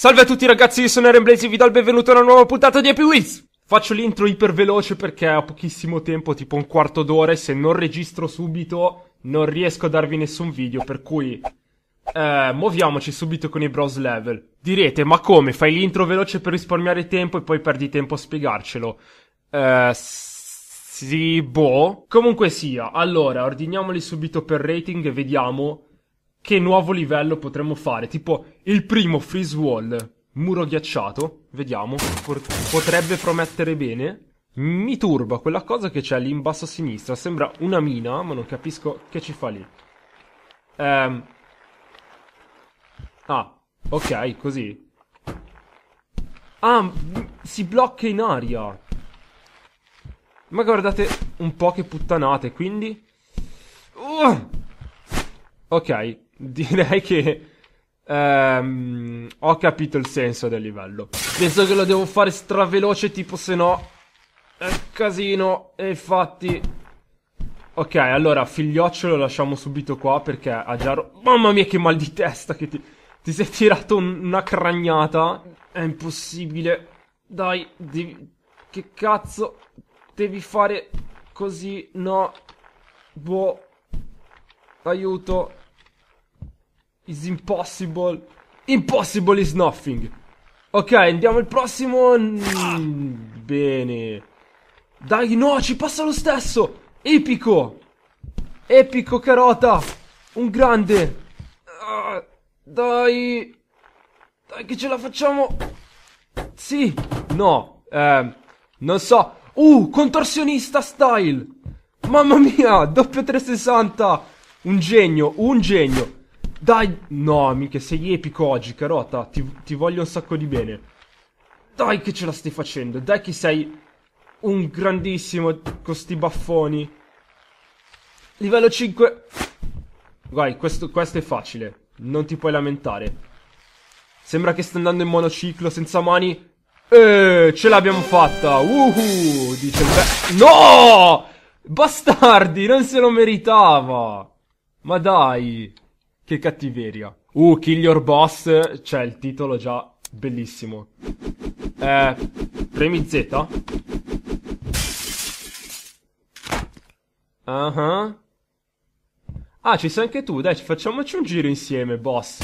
Salve a tutti ragazzi, io sono Eren Blaze e vi do il benvenuto a una nuova puntata di Happy Wheels! Faccio l'intro iperveloce perché ho pochissimo tempo, tipo un quarto d'ora, e se non registro subito non riesco a darvi nessun video, per cui... Eh, muoviamoci subito con i bros level. Direte, ma come? Fai l'intro veloce per risparmiare tempo e poi perdi tempo a spiegarcelo? Eh... Sì, boh. Comunque sia, allora, ordiniamoli subito per rating e vediamo che nuovo livello potremmo fare. Tipo il primo freeze wall, muro ghiacciato, vediamo, potrebbe promettere bene. Mi turba quella cosa che c'è lì in basso a sinistra, sembra una mina, ma non capisco che ci fa lì. Ehm... Ah, ok, così. Ah, si blocca in aria. Ma guardate un po' che puttanate, quindi... Uh! Ok, direi che um, ho capito il senso del livello. Penso che lo devo fare straveloce, tipo se no è casino. E infatti... Ok, allora, figlioccio lo lasciamo subito qua perché ha già... Mamma mia che mal di testa che ti... Ti sei tirato un... una cragnata. È impossibile. Dai, devi... Che cazzo? Devi fare così? No. Boh. Aiuto. It's impossible. Impossible is nothing. Ok, andiamo al prossimo. Mm, bene. Dai, no, ci passa lo stesso. Epico. Epico, carota. Un grande. Ah, dai. Dai, che ce la facciamo. Sì. No. Eh, non so. Uh, contorsionista style. Mamma mia, doppio 360. Un genio, un genio. Dai, no, mica, sei epico oggi, carota. Ti, ti, voglio un sacco di bene. Dai che ce la stai facendo. Dai che sei un grandissimo con sti baffoni. Livello 5. Guai, questo, questo è facile. Non ti puoi lamentare. Sembra che stia andando in monociclo senza mani. Eeeh, ce l'abbiamo fatta. Uhu, dice beh. No! Bastardi, non se lo meritava. Ma dai. Che cattiveria. Uh, Kill Your Boss, c'è il titolo già bellissimo. Eh, premi Z. Ah, uh -huh. Ah, ci sei anche tu, dai, facciamoci un giro insieme, boss.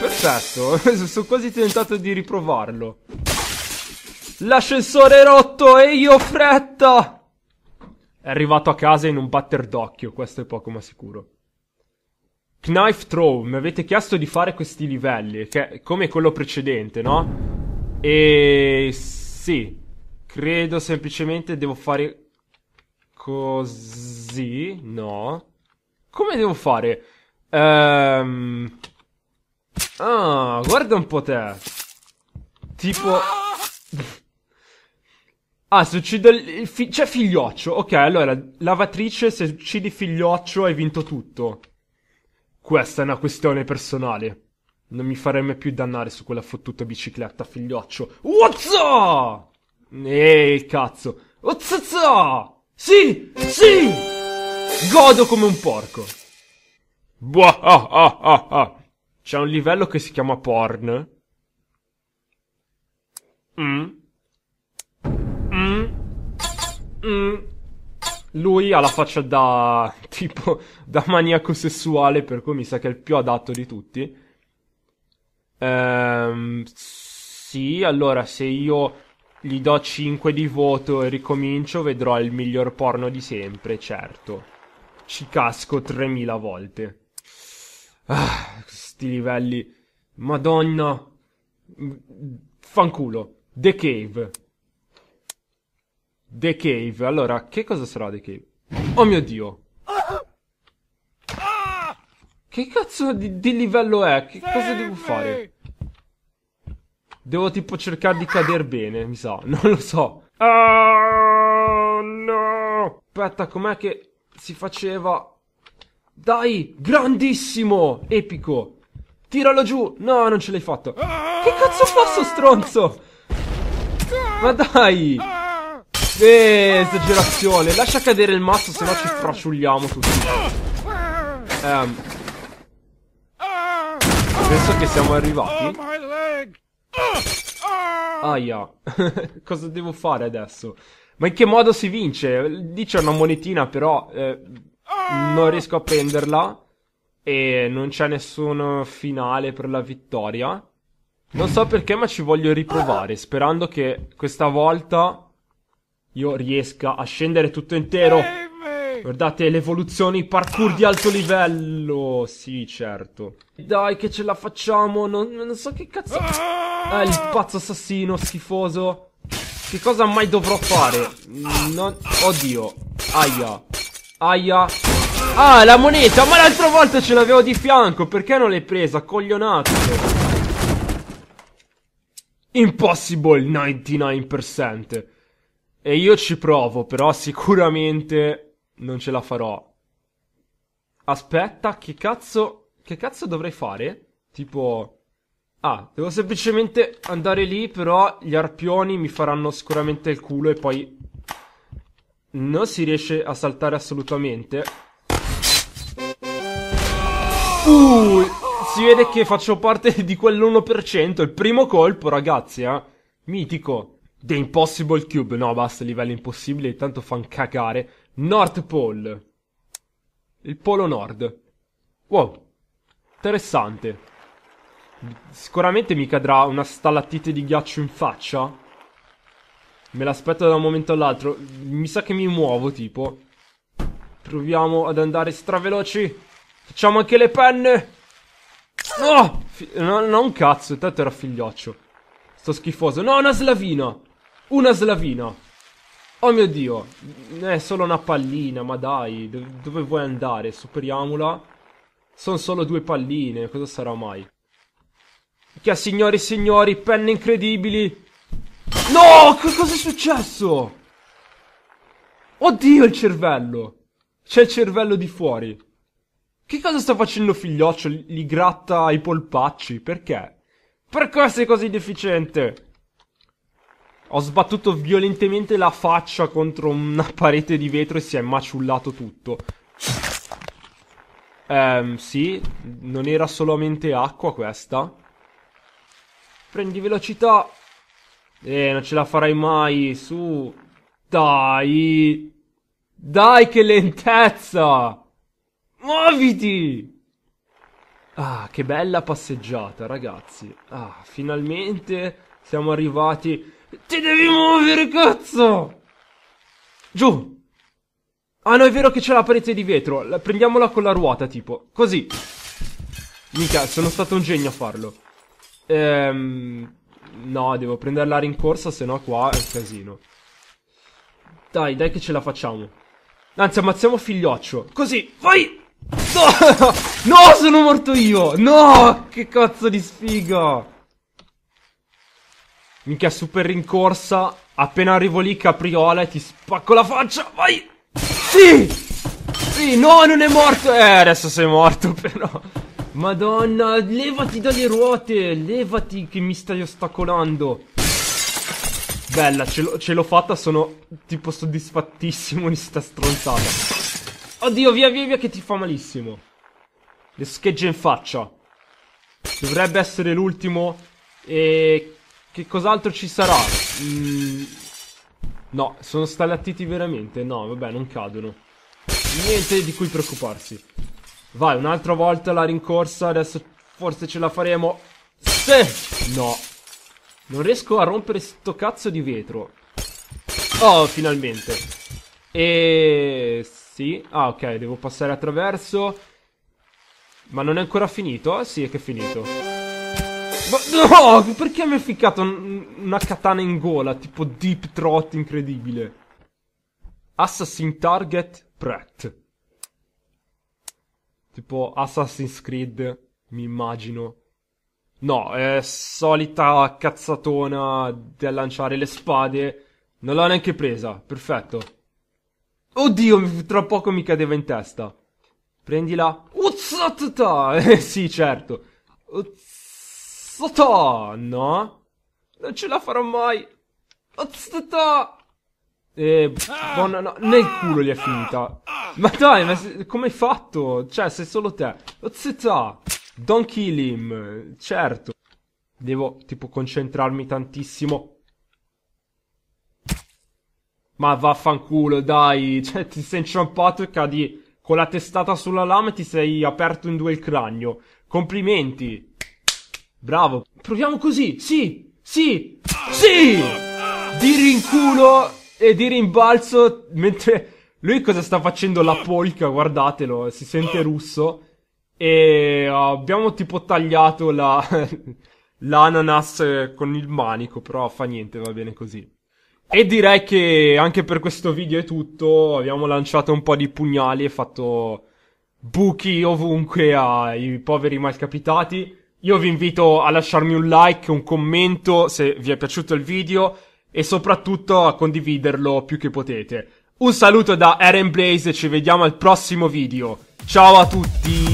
Perfetto, sono quasi tentato di riprovarlo. L'ascensore è rotto e io ho fretta! È arrivato a casa in un batter d'occhio, questo è poco ma sicuro. Knife Throw, mi avete chiesto di fare questi livelli, che, come quello precedente, no? E... sì, credo semplicemente devo fare così, no? Come devo fare? Ehm... Ah, guarda un po' te. Tipo... ah, se uccido il... Fi... C'è figlioccio. Ok, allora, lavatrice, se uccidi figlioccio hai vinto tutto. Questa è una questione personale. Non mi farei mai più dannare su quella fottuta bicicletta, figlioccio. Wazza! Ehi, cazzo. Wazzazza! Sì! Sì! Godo come un porco. Buah! Ah, ah, ah, ah. C'è un livello che si chiama porn. Mm. Mm. Mm. Lui ha la faccia da tipo da maniaco sessuale, per cui mi sa che è il più adatto di tutti. Ehm, sì, allora se io gli do 5 di voto e ricomincio, vedrò il miglior porno di sempre, certo. Ci casco 3000 volte. Ah, sti livelli. Madonna. Fanculo. The Cave. The Cave. Allora, che cosa sarà The Cave? Oh mio Dio! Che cazzo di, di livello è? Che cosa devo fare? Devo tipo cercare di cadere bene, mi sa. Non lo so. Oh no! Aspetta, com'è che si faceva? Dai! Grandissimo! Epico! Tiralo giù! No, non ce l'hai fatto! Che cazzo fa sto stronzo? Ma dai! Eh, esagerazione. Lascia cadere il mazzo, se no ci frasciugliamo tutti. Um, penso che siamo arrivati. Aia. Cosa devo fare adesso? Ma in che modo si vince? Lì c'è una monetina, però eh, non riesco a prenderla. E non c'è nessun finale per la vittoria. Non so perché, ma ci voglio riprovare, sperando che questa volta io riesca a scendere tutto intero. Eh, Guardate le evoluzioni parkour di alto livello. Sì, certo. Dai, che ce la facciamo. Non, non so che cazzo. Ah! Eh, il pazzo assassino schifoso. Che cosa mai dovrò fare? Non... Oddio. Aia. Aia. Ah, la moneta. Ma l'altra volta ce l'avevo di fianco. Perché non l'hai presa? Coglionato. Impossible 99%. E io ci provo, però sicuramente non ce la farò. Aspetta, che cazzo... Che cazzo dovrei fare? Tipo... Ah, devo semplicemente andare lì, però gli arpioni mi faranno sicuramente il culo e poi... Non si riesce a saltare assolutamente. Uh, si vede che faccio parte di quell'1%, il primo colpo, ragazzi, eh. Mitico. The Impossible Cube. No, basta, livello impossibile, tanto fan cagare. North Pole. Il Polo Nord. Wow. Interessante. Sicuramente mi cadrà una stalattite di ghiaccio in faccia. Me l'aspetto da un momento all'altro. Mi sa che mi muovo, tipo. Proviamo ad andare straveloci. Facciamo anche le penne. Oh! No, non un cazzo, tanto era figlioccio. Sto schifoso. No, una slavina! Una slavina. Oh mio dio. È solo una pallina, ma dai. Dove vuoi andare? Superiamola. Sono solo due palline, cosa sarà mai? Che signori e signori, penne incredibili. No, che cosa è successo? Oddio il cervello. C'è il cervello di fuori. Che cosa sta facendo figlioccio? Li gratta i polpacci, perché? Perché sei così deficiente. Ho sbattuto violentemente la faccia contro una parete di vetro e si è maciullato tutto. Ehm, sì, non era solamente acqua questa. Prendi velocità. Eh, non ce la farai mai, su. Dai. Dai, che lentezza. Muoviti. Ah, che bella passeggiata, ragazzi. Ah, finalmente siamo arrivati ti devi muovere, cazzo! Giù! Ah no, è vero che c'è la parete di vetro. La, prendiamola con la ruota, tipo. Così. Mica, sono stato un genio a farlo. Ehm... No, devo prenderla la rincorsa, se no qua è un casino. Dai, dai che ce la facciamo. Anzi, ammazziamo figlioccio. Così, vai! No, no sono morto io! No, che cazzo di sfiga! Minchia, super rincorsa. Appena arrivo lì, capriola e ti spacco la faccia. Vai! Sì! Sì, no, non è morto! Eh, adesso sei morto, però. Madonna, levati dalle ruote! Levati che mi stai ostacolando! Bella, ce l'ho fatta, sono tipo soddisfattissimo di sta stronzata. Oddio, via, via, via, che ti fa malissimo. Le schegge in faccia. Dovrebbe essere l'ultimo. E che cos'altro ci sarà? Mm. No, sono stalattiti veramente? No, vabbè, non cadono. Niente di cui preoccuparsi. Vai, un'altra volta la rincorsa, adesso forse ce la faremo. Sì! No. Non riesco a rompere sto cazzo di vetro. Oh, finalmente. E... Sì. Ah, ok, devo passare attraverso. Ma non è ancora finito? Sì, è che è finito. Ma no, perché mi ha ficcato una katana in gola, tipo deep trot incredibile? Assassin Target Pret. Tipo Assassin's Creed, mi immagino. No, è solita cazzatona del lanciare le spade. Non l'ho neanche presa, perfetto. Oddio, tra poco mi cadeva in testa. Prendila. Uzzatata! Eh sì, certo. Uzzattata. Ozzata! No! Non ce la farò mai! Ozzata! Eh, ah! buona, no, nel culo gli è ah! finita. Ah! Ma dai, ma come hai fatto? Cioè, sei solo te. Ozzata! Don't kill him, certo. Devo, tipo, concentrarmi tantissimo. Ma vaffanculo, dai. Cioè, ti sei inciampato e cadi con la testata sulla lama e ti sei aperto in due il cranio. Complimenti. Bravo. Proviamo così. Sì. Sì. Sì. Di rinculo e di rimbalzo mentre lui cosa sta facendo la polca, guardatelo, si sente russo e eh, abbiamo tipo tagliato la l'ananas eh, con il manico, però fa niente, va bene così. E direi che anche per questo video è tutto, abbiamo lanciato un po' di pugnali e fatto buchi ovunque ai poveri malcapitati. Io vi invito a lasciarmi un like, un commento se vi è piaciuto il video e soprattutto a condividerlo più che potete. Un saluto da Eren Blaze e ci vediamo al prossimo video. Ciao a tutti!